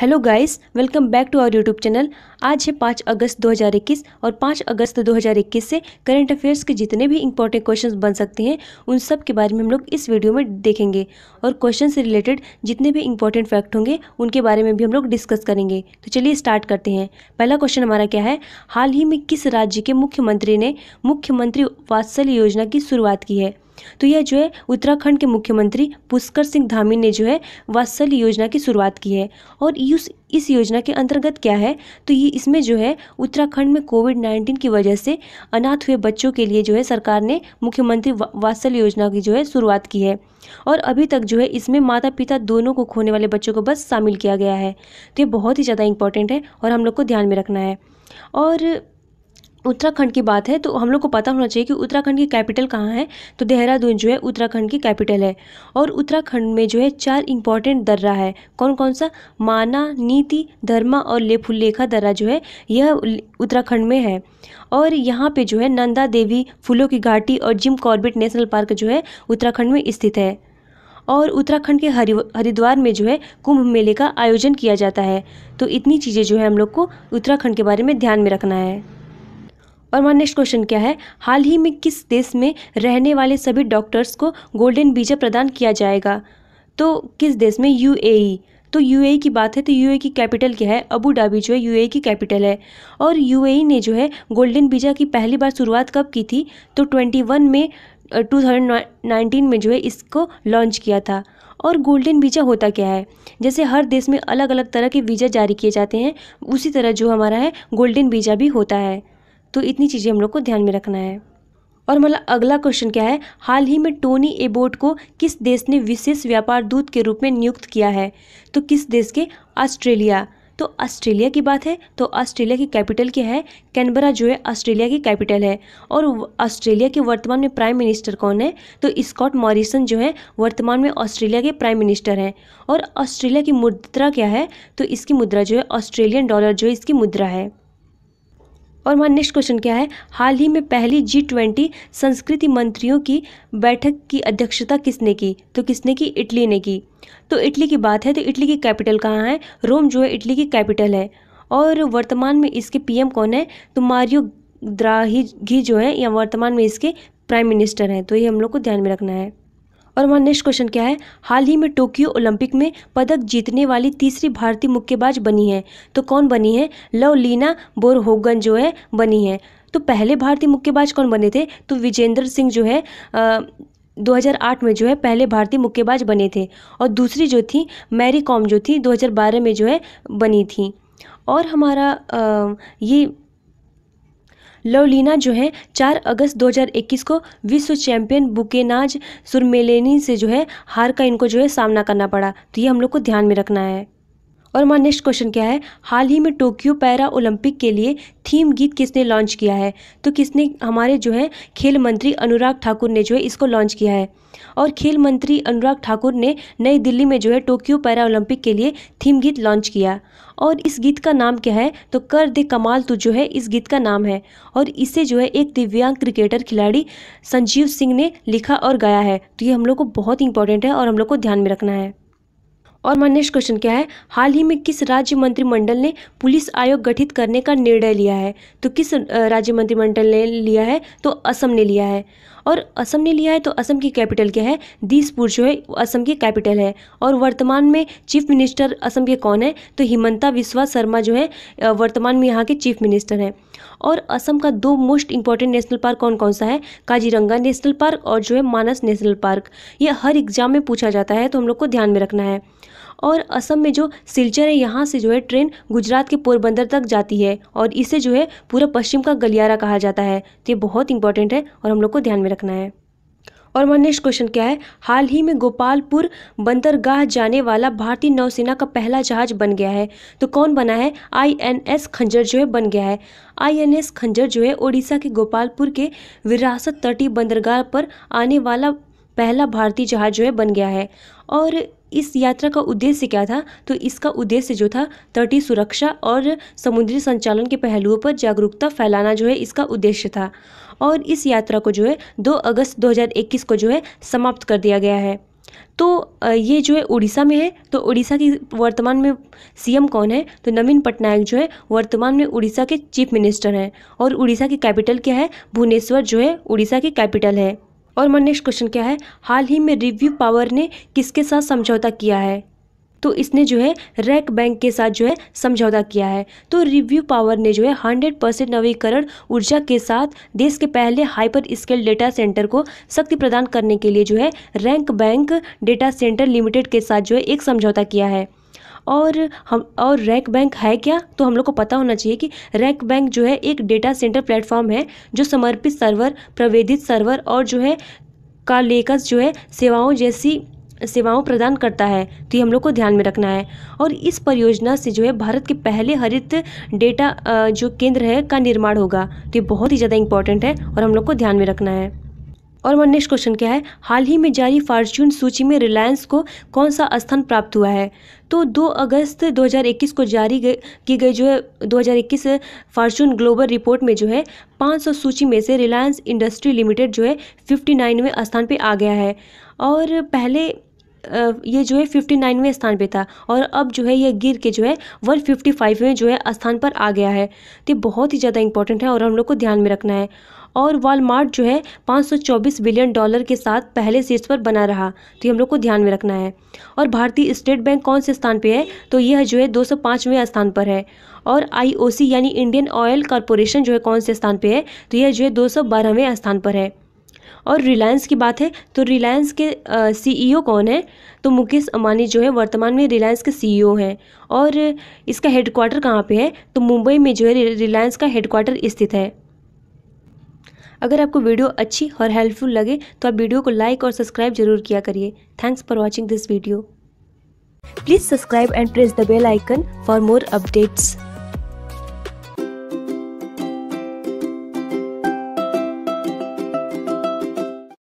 hello guys welcome back to our YouTube channel आज है 5 अगस्त 2021 और 5 अगस्त 2021 से करंट अफेयर्स के जितने भी इंपॉर्टेंट क्वेश्चंस बन सकते हैं उन सब के बारे में हम लोग इस वीडियो में देखेंगे और क्वेश्चन से रिलेटेड जितने भी इंपॉर्टेंट फैक्ट होंगे उनके बारे में भी हम लोग डिस्कस करेंगे तो चलिए स्टार्ट करते हैं पहला क्वेश्चन हमारा क्या है हाल ही में किस राज्य के मुख्यमंत्री ने मुख्यमंत्री वात्सल्य योजना की शुरुआत की है तो यह जो है उत्तराखंड के मुख्यमंत्री पुष्कर सिंह धामी ने जो है वात्सल्य योजना की शुरुआत की है और इस इस योजना के अंतर्गत क्या है तो ये इसमें जो है उत्तराखंड में कोविड नाइन्टीन की वजह से अनाथ हुए बच्चों के लिए जो है सरकार ने मुख्यमंत्री वात्सल्य योजना की जो है शुरुआत की है और अभी तक जो है इसमें माता पिता दोनों को खोने वाले बच्चों को बस शामिल किया गया है तो ये बहुत ही ज़्यादा इंपॉर्टेंट है और हम लोग को ध्यान में रखना है और उत्तराखंड की बात है तो हम लोग को पता होना चाहिए कि उत्तराखंड की कैपिटल कहाँ है तो देहरादून जो है उत्तराखंड की कैपिटल है और उत्तराखंड में जो है चार इंपॉर्टेंट दर्रा है कौन कौन सा माना नीति धर्मा और लेफुल्लेखा दर्रा जो है यह उत्तराखंड में है और यहाँ पे जो है नंदा देवी फूलों की घाटी और जिम कॉर्बेट नेशनल पार्क जो है उत्तराखंड में स्थित है और उत्तराखंड के हरि हरिद्वार में जो है कुंभ मेले का आयोजन किया जाता है तो इतनी चीज़ें जो है हम लोग को उत्तराखंड के बारे में ध्यान में रखना है और हमारा नेक्स्ट क्वेश्चन क्या है हाल ही में किस देश में रहने वाले सभी डॉक्टर्स को गोल्डन वीज़ा प्रदान किया जाएगा तो किस देश में यू तो यू की बात है तो यू की कैपिटल क्या है अबू धाबी जो है यू की कैपिटल है और यू ने जो है गोल्डन वीज़ा की पहली बार शुरुआत कब की थी तो ट्वेंटी में टू में जो है इसको लॉन्च किया था और गोल्डन वीज़ा होता क्या है जैसे हर देश में अलग अलग तरह के वीज़ा जारी किए जाते हैं उसी तरह जो हमारा है गोल्डन वीज़ा भी होता है तो इतनी चीज़ें हम लोग को ध्यान में रखना है और मतलब अगला क्वेश्चन क्या है हाल ही में टोनी एबोट को किस देश ने विशेष व्यापार दूत के रूप में नियुक्त किया है तो किस देश के ऑस्ट्रेलिया तो ऑस्ट्रेलिया की बात है तो ऑस्ट्रेलिया की कैपिटल क्या है कैनबरा जो है ऑस्ट्रेलिया की कैपिटल है और ऑस्ट्रेलिया के वर्तमान में प्राइम मिनिस्टर कौन है तो स्कॉट मॉरिसन जो है वर्तमान में ऑस्ट्रेलिया के प्राइम मिनिस्टर हैं और ऑस्ट्रेलिया की मुद्रा क्या है तो इसकी मुद्रा जो है ऑस्ट्रेलियन डॉलर जो है इसकी मुद्रा है और हमारा नेक्स्ट क्वेश्चन क्या है हाल ही में पहली जी ट्वेंटी संस्कृति मंत्रियों की बैठक की अध्यक्षता किसने की तो किसने की इटली ने की तो इटली की बात है तो इटली की कैपिटल कहाँ है रोम जो है इटली की कैपिटल है और वर्तमान में इसके पीएम कौन है तो मारियो द्राही जो है या वर्तमान में इसके प्राइम मिनिस्टर हैं तो ये हम लोग को ध्यान में रखना है और हमारा नेक्स्ट क्वेश्चन क्या है हाल ही में टोक्यो ओलंपिक में पदक जीतने वाली तीसरी भारतीय मुक्केबाज बनी है तो कौन बनी है लव लीना बोरहोगन जो है बनी है तो पहले भारतीय मुक्केबाज कौन बने थे तो विजेंद्र सिंह जो है आ, 2008 में जो है पहले भारतीय मुक्केबाज बने थे और दूसरी जो थी मैरी कॉम जो थी 2012 में जो है बनी थी और हमारा आ, ये लवलीना जो है 4 अगस्त 2021 को विश्व चैंपियन बुकेनाज सुरमेलेनी से जो है हार का इनको जो है सामना करना पड़ा तो ये हम लोग को ध्यान में रखना है और हमारा नेक्स्ट क्वेश्चन क्या है हाल ही में टोक्यो पैरा ओलंपिक के लिए थीम गीत किसने लॉन्च किया है तो किसने हमारे जो है खेल मंत्री अनुराग ठाकुर ने जो है इसको लॉन्च किया है और खेल मंत्री अनुराग ठाकुर ने नई दिल्ली में जो है टोक्यो पैरा ओलंपिक के लिए थीम गीत लॉन्च किया और इस गीत का नाम क्या है तो कर दे कमाल तो जो है इस गीत का नाम है और इसे जो है एक दिव्यांग क्रिकेटर खिलाड़ी संजीव सिंह ने लिखा और गाया है तो ये हम लोग को बहुत इंपॉर्टेंट है और हम लोग को ध्यान में रखना है और हमारा नेक्स्ट क्वेश्चन क्या है हाल ही में किस राज्य मंत्रिमंडल ने पुलिस आयोग गठित करने का निर्णय लिया है तो किस राज्य मंत्रिमंडल ने लिया है तो असम ने लिया है और असम ने लिया है तो असम की कैपिटल क्या है दीसपुर जो है असम की कैपिटल है और वर्तमान में चीफ मिनिस्टर असम के कौन है तो हिमंता विश्वा शर्मा जो है वर्तमान में यहाँ के चीफ मिनिस्टर हैं और असम का दो मोस्ट इंपॉर्टेंट नेशनल पार्क कौन कौन सा है काजीरंगा नेशनल पार्क और जो है मानस नेशनल पार्क ये हर एग्जाम में पूछा जाता है तो हम लोग को ध्यान में रखना है और असम में जो सिलचर है यहाँ से जो है ट्रेन गुजरात के पोरबंदर तक जाती है और इसे जो है पूरा पश्चिम का गलियारा कहा जाता है तो ये बहुत इंपॉर्टेंट है और हम लोग को ध्यान में रखना है और हमारा नेक्स्ट क्वेश्चन क्या है हाल ही में गोपालपुर बंदरगाह जाने वाला भारतीय नौसेना का पहला जहाज बन गया है तो कौन बना है आई एन एस खंजर जो है बन गया है आई एन एस खंजर जो है ओडिशा के गोपालपुर के विरासत तटीय बंदरगाह पर आने वाला पहला भारतीय जहाज जो है बन गया है और इस यात्रा का उद्देश्य क्या था तो इसका उद्देश्य जो था तटीय सुरक्षा और समुद्री संचालन के पहलुओं पर जागरूकता फैलाना जो है इसका उद्देश्य था और इस यात्रा को जो है 2 अगस्त 2021 को जो है समाप्त कर दिया गया है तो ये जो है उड़ीसा में है तो उड़ीसा की वर्तमान में सीएम कौन है तो नवीन पटनायक जो है वर्तमान में उड़ीसा के चीफ मिनिस्टर हैं और उड़ीसा की कैपिटल क्या है भुवनेश्वर जो है उड़ीसा की कैपिटल है और हमारा नेक्स्ट क्वेश्चन क्या है हाल ही में रिव्यू पावर ने किसके साथ समझौता किया है तो इसने जो है रैक बैंक के साथ जो है समझौता किया है तो रिव्यू पावर ने जो है 100 परसेंट नवीकरण ऊर्जा के साथ देश के पहले हाइपर स्केल डेटा सेंटर को शक्ति प्रदान करने के लिए जो है rank bank data centre limited के साथ जो है एक समझौता किया है और हम और रैक बैंक है क्या तो हम लोग को पता होना चाहिए कि रैक बैंक जो है एक डेटा सेंटर प्लेटफॉर्म है जो समर्पित सर्वर प्रवेदित सर्वर और जो है का लेकर जो है सेवाओं जैसी सेवाओं प्रदान करता है तो ये हम लोग को ध्यान में रखना है और इस परियोजना से जो है भारत के पहले हरित डेटा जो केंद्र है का निर्माण होगा तो ये बहुत ही ज़्यादा इंपॉर्टेंट है और हम लोग को ध्यान में रखना है और हमारा नेक्स्ट क्वेश्चन क्या है हाल ही में जारी फार्च्यून सूची में रिलायंस को कौन सा स्थान प्राप्त हुआ है तो 2 अगस्त 2021 को जारी की गई जो है 2021 फार्च्यून ग्लोबल रिपोर्ट में जो है 500 सूची में से रिलायंस इंडस्ट्री लिमिटेड जो है नाइनवें स्थान पर आ गया है और पहले ये जो है फिफ्टी नाइनवें स्थान पे था और अब जो है ये गिर के जो है वन फिफ्टी फाइववें जो है स्थान पर आ गया है तो ये बहुत ही ज़्यादा इंपॉर्टेंट है और हम लोग को ध्यान में रखना है और वॉलमार्ट जो है 524 बिलियन डॉलर के साथ पहले शीर्ष पर बना रहा तो ये हम लोग को ध्यान में रखना है और भारतीय स्टेट बैंक कौन से स्थान पर है तो यह जो है दो स्थान पर है और आईओसी यानी इंडियन ऑयल कॉरपोरेशन जो है कौन से स्थान पर है तो यह जो है दो स्थान पर है और रिलायंस की बात है तो रिलायंस के सीईओ e कौन है तो मुकेश अम्बानी जो है वर्तमान में रिलायंस के सीईओ e हैं और इसका हेडक्वार्टर कहाँ पे है तो मुंबई में जो है रिलायंस का हेडक्वार्टर स्थित है अगर आपको वीडियो अच्छी और हेल्पफुल लगे तो आप वीडियो को लाइक और सब्सक्राइब जरूर किया करिए thanks for watching this video please subscribe and press the bell icon for more updates